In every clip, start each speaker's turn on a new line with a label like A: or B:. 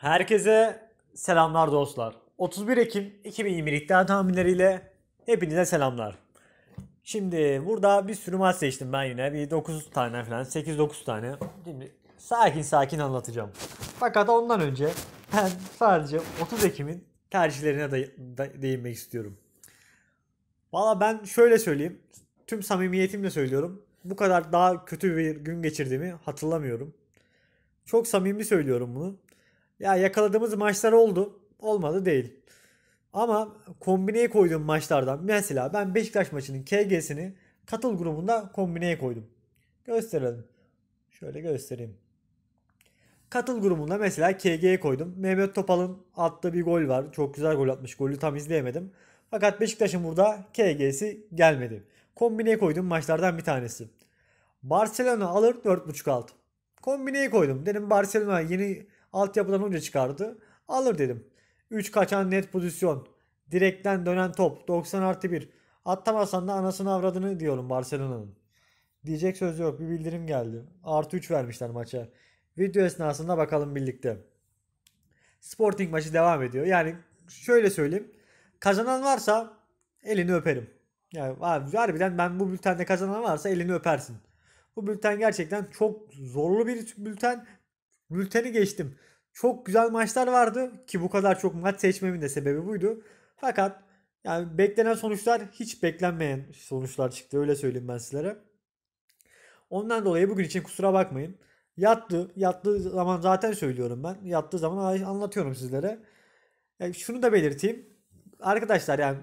A: Herkese selamlar dostlar. 31 Ekim 2020 iddia tahminleriyle hepinize selamlar. Şimdi burada bir sürü maç seçtim ben yine. Bir 9 tane falan 8-9 tane. Şimdi sakin sakin anlatacağım. Fakat ondan önce ben sadece 30 Ekim'in tercihlerine de, de, değinmek istiyorum. Valla ben şöyle söyleyeyim. Tüm samimiyetimle söylüyorum. Bu kadar daha kötü bir gün geçirdiğimi hatırlamıyorum. Çok samimi söylüyorum bunu. Ya yakaladığımız maçlar oldu. Olmadı değil. Ama kombineye koyduğum maçlardan mesela ben Beşiktaş maçının KG'sini katıl grubunda kombineye koydum. Gösterelim. Şöyle göstereyim. Katıl grubunda mesela KG'ye koydum. Mehmet Topal'ın attığı bir gol var. Çok güzel gol atmış. Golü tam izleyemedim. Fakat Beşiktaş'ın burada KG'si gelmedi. Kombineye koydum maçlardan bir tanesi. Barcelona alır 4.5 alt. Kombineye koydum. Dedim Barcelona yeni Altyapıdan önce çıkardı. Alır dedim. 3 kaçan net pozisyon. Direkten dönen top. 90 artı 1. Attamazsan da anasını avradını diyorum Barcelona'nın. Diyecek söz yok. Bir bildirim geldi. Artı 3 vermişler maça. Video esnasında bakalım birlikte. Sporting maçı devam ediyor. Yani şöyle söyleyeyim. Kazanan varsa elini öperim. Yani abi, harbiden ben bu bültende kazanan varsa elini öpersin. Bu bülten gerçekten çok zorlu bir bülten Mülteni geçtim. Çok güzel maçlar vardı ki bu kadar çok maç seçmemin de sebebi buydu. Fakat yani beklenen sonuçlar hiç beklenmeyen sonuçlar çıktı öyle söyleyeyim ben sizlere. Ondan dolayı bugün için kusura bakmayın. Yattı. Yattığı zaman zaten söylüyorum ben. Yattığı zaman anlatıyorum sizlere. Yani e, şunu da belirteyim. Arkadaşlar yani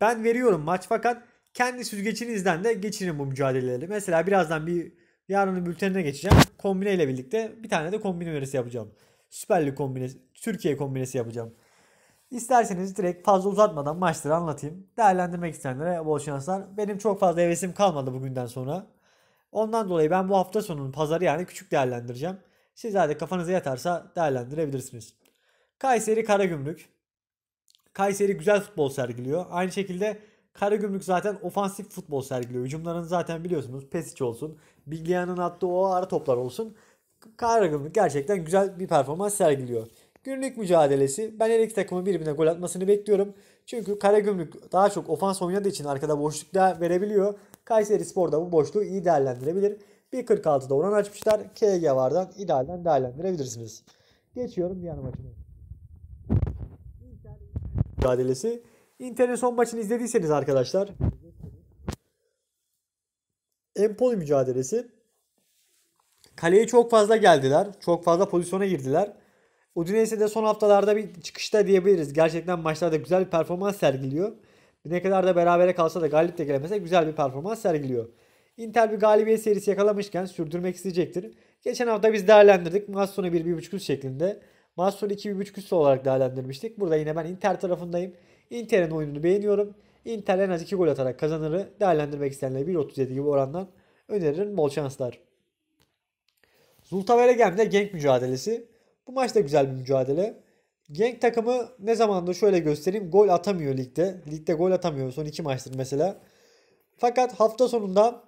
A: ben veriyorum maç fakat kendi süzgecinizden de geçirin bu mücadeleleri. Mesela birazdan bir Yarının bültenine geçeceğim. Kombine ile birlikte bir tane de kombine önerisi yapacağım. Süper Lig kombinesi, Türkiye kombinesi yapacağım. İsterseniz direkt fazla uzatmadan maçları anlatayım. Değerlendirmek isteyenlere bol şanslar. Benim çok fazla hevesim kalmadı bugünden sonra. Ondan dolayı ben bu hafta sonunun pazarı yani küçük değerlendireceğim. Siz hadi kafanıza yatarsa değerlendirebilirsiniz. Kayseri Karagümrük. Kayseri güzel futbol sergiliyor. Aynı şekilde Karagümrük zaten ofansif futbol sergiliyor. Hücumlarını zaten biliyorsunuz. Pesic olsun. Bilgiyanın attığı o ara toplar olsun. Karagümrük gerçekten güzel bir performans sergiliyor. Günlük mücadelesi. Ben her iki takımın birbirine gol atmasını bekliyorum. Çünkü Karagümrük daha çok ofans oynadığı için arkada boşluk da verebiliyor. Kayseri Spor da bu boşluğu iyi değerlendirebilir. 1.46'da oran açmışlar. KG vardan idealden değerlendirebilirsiniz. Geçiyorum diğer maçına. mücadelesi. Inter'in son maçını izlediyseniz arkadaşlar Empoli mücadelesi kaleye çok fazla geldiler. Çok fazla pozisyona girdiler. Udinese de son haftalarda bir çıkışta diyebiliriz. Gerçekten maçlarda güzel bir performans sergiliyor. Ne kadar da berabere kalsa da galip de gelemese güzel bir performans sergiliyor. Inter bir galibiyet serisi yakalamışken sürdürmek isteyecektir. Geçen hafta biz değerlendirdik. Maç sonu 1-1.5 şeklinde. Maç sonu 2.5 üstü olarak değerlendirmiştik. Burada yine ben Inter tarafındayım. Inter'in oyununu beğeniyorum. Inter en az 2 gol atarak kazanırı değerlendirmek isteyenlere 1.37 gibi orandan öneririm. Bol şanslar. Zultavere Gem'de Genk mücadelesi. Bu maç da güzel bir mücadele. Genk takımı ne zamandır şöyle göstereyim gol atamıyor ligde. Ligde gol atamıyor son 2 maçtır mesela. Fakat hafta sonunda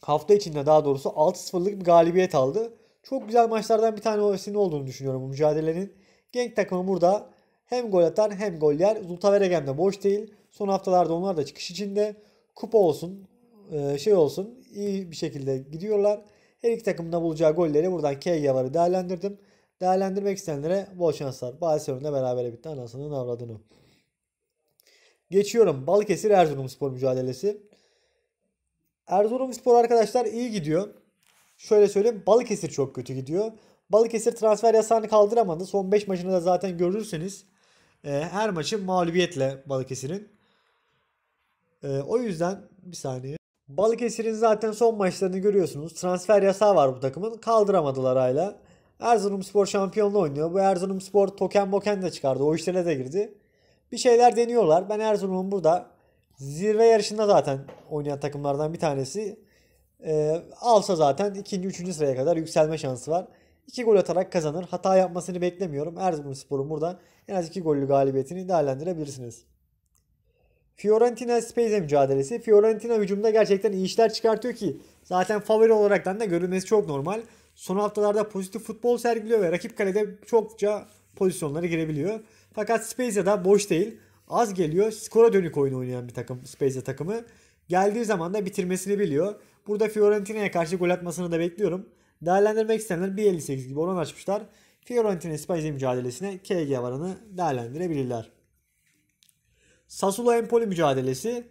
A: hafta içinde daha doğrusu 6-0'lık bir galibiyet aldı. Çok güzel maçlardan bir tanesinin olduğunu düşünüyorum bu mücadelenin. Genk takımı burada hem gol atar hem gol yer. Zultaveregen de boş değil. Son haftalarda onlar da çıkış içinde. Kupa olsun, e, şey olsun iyi bir şekilde gidiyorlar. Her iki takımda bulacağı golleri buradan Keyya'ları değerlendirdim. Değerlendirmek isteyenlere bol şanslar. Barcelona berabere bitti anasının avradını. Geçiyorum. Balıkesir Erzurumspor mücadelesi. Erzurumspor arkadaşlar iyi gidiyor. Şöyle söyleyeyim Balıkesir çok kötü gidiyor. Balıkesir transfer yasağını kaldıramadı. Son 5 maçını da zaten görürseniz e, her maçı mağlubiyetle Balıkesir'in. E, o yüzden bir saniye. Balıkesir'in zaten son maçlarını görüyorsunuz. Transfer yasağı var bu takımın. Kaldıramadılar hala. Erzurumspor şampiyonla oynuyor. Bu Erzurumspor token boken de çıkardı. O işlere de girdi. Bir şeyler deniyorlar. Ben Erzurum'un burada zirve yarışında zaten oynayan takımlardan bir tanesi. E, alsa zaten ikinci, üçüncü sıraya kadar yükselme şansı var. 2 gol atarak kazanır. Hata yapmasını beklemiyorum. Erzurum Erzurumspor'un burada en az 2 gollü galibiyetini değerlendirebilirsiniz. Fiorentina Spezia mücadelesi. Fiorentina hücumda gerçekten iyi işler çıkartıyor ki zaten favori olaraktan da görünmesi çok normal. Son haftalarda pozitif futbol sergiliyor ve rakip kalede çokça pozisyonlara girebiliyor. Fakat Spezia da boş değil. Az geliyor. Skora dönük oyun oynayan bir takım Spezia takımı. Geldiği zaman da bitirmesini biliyor. Burada Fiorentina'ya karşı gol atmasını da bekliyorum. Değerlendirmek isteyenler 1.58 gibi oran açmışlar. Fiorentina İspanyol mücadelesine KG varanı değerlendirebilirler. Sassuolo Empoli mücadelesi.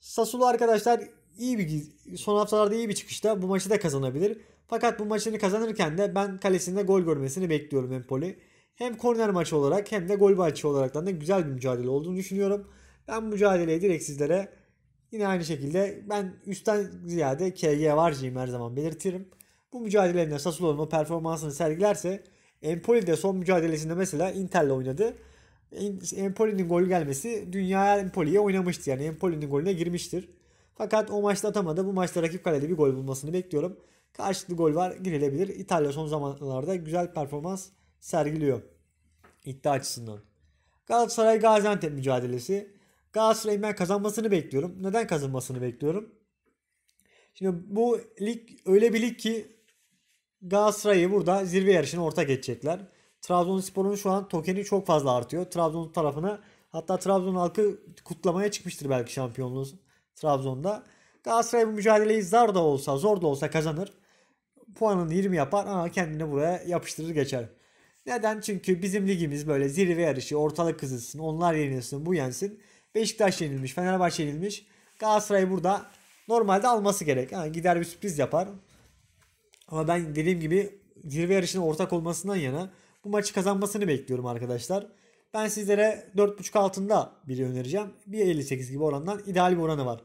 A: Sassuolo arkadaşlar iyi bir son haftalarda iyi bir çıkışta bu maçı da kazanabilir. Fakat bu maçını kazanırken de ben kalesinde gol görmesini bekliyorum Empoli. Hem korner maçı olarak hem de gol maçı olarak da güzel bir mücadele olduğunu düşünüyorum. Ben mücadeleyi direkt sizlere yine aynı şekilde ben üstten ziyade KG varcıyım her zaman belirtirim. Bu mücadelelerinde esas olan o performansını sergilerse Empoli de son mücadelesinde mesela Inter'le oynadı. Empoli'nin gol gelmesi dünya Empoli'ye oynamıştı. Yani Empoli'nin golüne girmiştir. Fakat o maçta atamadı. Bu maçta rakip kalede bir gol bulmasını bekliyorum. Karşılıklı gol var girilebilir. İtalya son zamanlarda güzel performans sergiliyor. İddia açısından. Galatasaray Gaziantep mücadelesi. Galatasaray'ın ben kazanmasını bekliyorum. Neden kazanmasını bekliyorum? Şimdi bu lig öyle bir lig ki Galatasaray'ı burada zirve yarışına ortak edecekler. Trabzonspor'un şu an tokeni çok fazla artıyor. Trabzon tarafına hatta Trabzon halkı kutlamaya çıkmıştır belki şampiyonluğu Trabzon'da. Galatasaray bu mücadeleyi zar da olsa zor da olsa kazanır. Puanını 20 yapar ama kendini buraya yapıştırır geçer. Neden? Çünkü bizim ligimiz böyle zirve yarışı, ortalık kızılsın, onlar yenilsin, bu yensin. Beşiktaş yenilmiş, Fenerbahçe yenilmiş. Galatasaray burada normalde alması gerek. Ha, gider bir sürpriz yapar. Ama ben dediğim gibi zirve yarışına ortak olmasından yana bu maçı kazanmasını bekliyorum arkadaşlar. Ben sizlere 4.5 altında biri önereceğim. 1.58 gibi orandan ideal bir oranı var.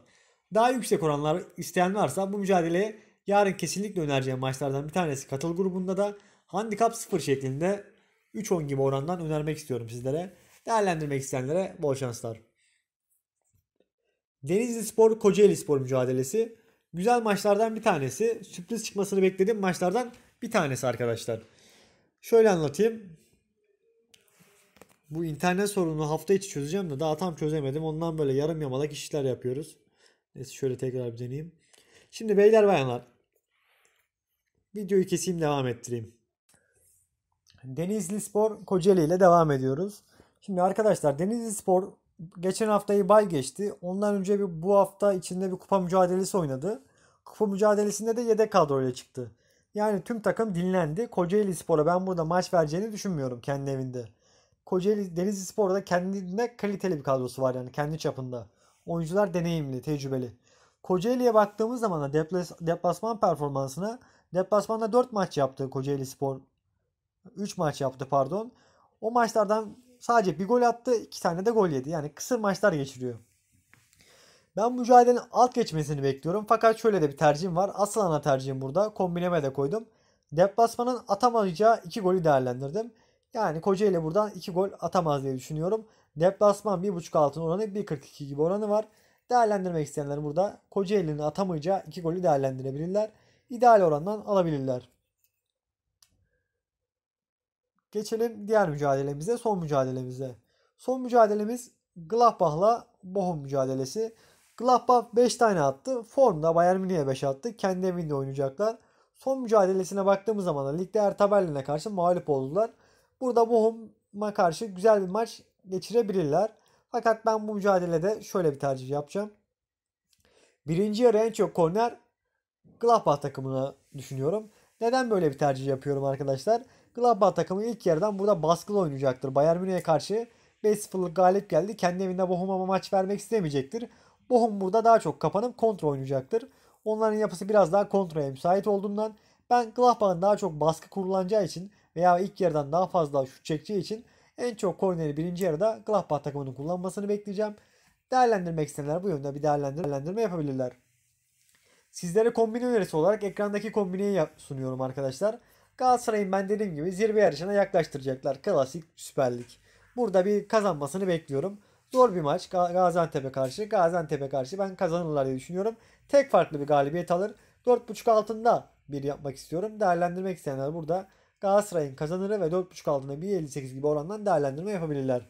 A: Daha yüksek oranlar isteyen varsa bu mücadeleye yarın kesinlikle önereceğim maçlardan bir tanesi katıl grubunda da handikap 0 şeklinde 3.10 gibi orandan önermek istiyorum sizlere. Değerlendirmek isteyenlere bol şanslar. Denizli Spor Kocaeli Spor mücadelesi Güzel maçlardan bir tanesi. Sürpriz çıkmasını beklediğim maçlardan bir tanesi arkadaşlar. Şöyle anlatayım. Bu internet sorununu hafta içi çözeceğim de daha tam çözemedim. Ondan böyle yarım yamalak işler yapıyoruz. Neyse şöyle tekrar bir deneyeyim. Şimdi beyler bayanlar. Videoyu keseyim devam ettireyim. Denizli Spor Kocaeli ile devam ediyoruz. Şimdi arkadaşlar Denizli Spor geçen haftayı bay geçti. Ondan önce bir bu hafta içinde bir kupa mücadelesi oynadı. Kupa mücadelesinde de yedek kadroyla çıktı. Yani tüm takım dinlendi. Kocaeli Spor'a ben burada maç vereceğini düşünmüyorum kendi evinde. Kocaeli Denizli Spor'da kendine kaliteli bir kadrosu var yani kendi çapında. Oyuncular deneyimli, tecrübeli. Kocaeli'ye baktığımız zaman da deplas, deplasman performansına deplasmanda 4 maç yaptı Kocaeli Spor. 3 maç yaptı pardon. O maçlardan sadece bir gol attı, iki tane de gol yedi. Yani kısır maçlar geçiriyor. Ben bu mücadelenin alt geçmesini bekliyorum. Fakat şöyle de bir tercihim var. Asıl ana tercihim burada. Kombineme de koydum. Deplasmanın atamayacağı iki golü değerlendirdim. Yani Kocaeli buradan iki gol atamaz diye düşünüyorum. Deplasman 1.5 altın oranı 1.42 gibi oranı var. Değerlendirmek isteyenler burada Kocaeli'nin atamayacağı iki golü değerlendirebilirler. İdeal orandan alabilirler. Geçelim diğer mücadelemize, son mücadelemize. Son mücadelemiz Gladbach'la Bochum mücadelesi. Gladbach 5 tane attı. Formda Bayern Münih'e 5 attı. Kendi evinde oynayacaklar. Son mücadelesine baktığımız zaman da ligde Hertha karşı mağlup oldular. Burada Bochum'a karşı güzel bir maç geçirebilirler. Fakat ben bu mücadelede şöyle bir tercih yapacağım. Birinci yarı en çok korner Gladbach takımına düşünüyorum. Neden böyle bir tercih yapıyorum arkadaşlar? Gladbach takımı ilk yarıdan burada baskılı oynayacaktır. Bayern Münih'e karşı 5-0'lık galip geldi. Kendi evinde Bochum'a maç vermek istemeyecektir. Bochum burada daha çok kapanıp kontra oynayacaktır. Onların yapısı biraz daha kontraya müsait olduğundan ben Gladbach'ın daha çok baskı kurulacağı için veya ilk yarıdan daha fazla şut çekeceği için en çok korneri birinci yarıda Gladbach takımının kullanmasını bekleyeceğim. Değerlendirmek isteyenler bu yönde bir değerlendirme yapabilirler. Sizlere kombine önerisi olarak ekrandaki kombineyi sunuyorum arkadaşlar. Galatasaray'ın ben dediğim gibi zirve yarışına yaklaştıracaklar. Klasik Süper Lig. Burada bir kazanmasını bekliyorum. Zor bir maç Gaziantep'e karşı. Gaziantep'e karşı ben kazanırlar diye düşünüyorum. Tek farklı bir galibiyet alır. 4.5 altında bir yapmak istiyorum. Değerlendirmek isteyenler burada Galatasaray'ın kazanırı ve 4.5 altında 1.58 gibi orandan değerlendirme yapabilirler.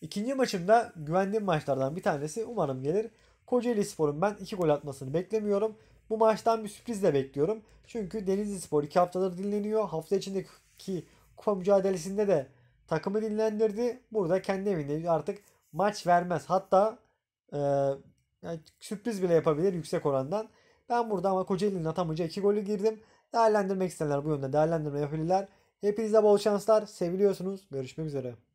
A: İkinci maçımda güvendiğim maçlardan bir tanesi umarım gelir. Kocaeli Spor'un ben 2 gol atmasını beklemiyorum. Bu maçtan bir sürpriz de bekliyorum. Çünkü Denizli Spor 2 haftadır dinleniyor. Hafta içindeki kupa mücadelesinde de takımı dinlendirdi. Burada kendi evinde artık maç vermez. Hatta e, yani sürpriz bile yapabilir yüksek orandan. Ben burada ama Kocaeli'nin atamayacağı 2 golü girdim. Değerlendirmek isteyenler bu yönde değerlendirme yapabilirler. Hepinize bol şanslar. Seviliyorsunuz. Görüşmek üzere.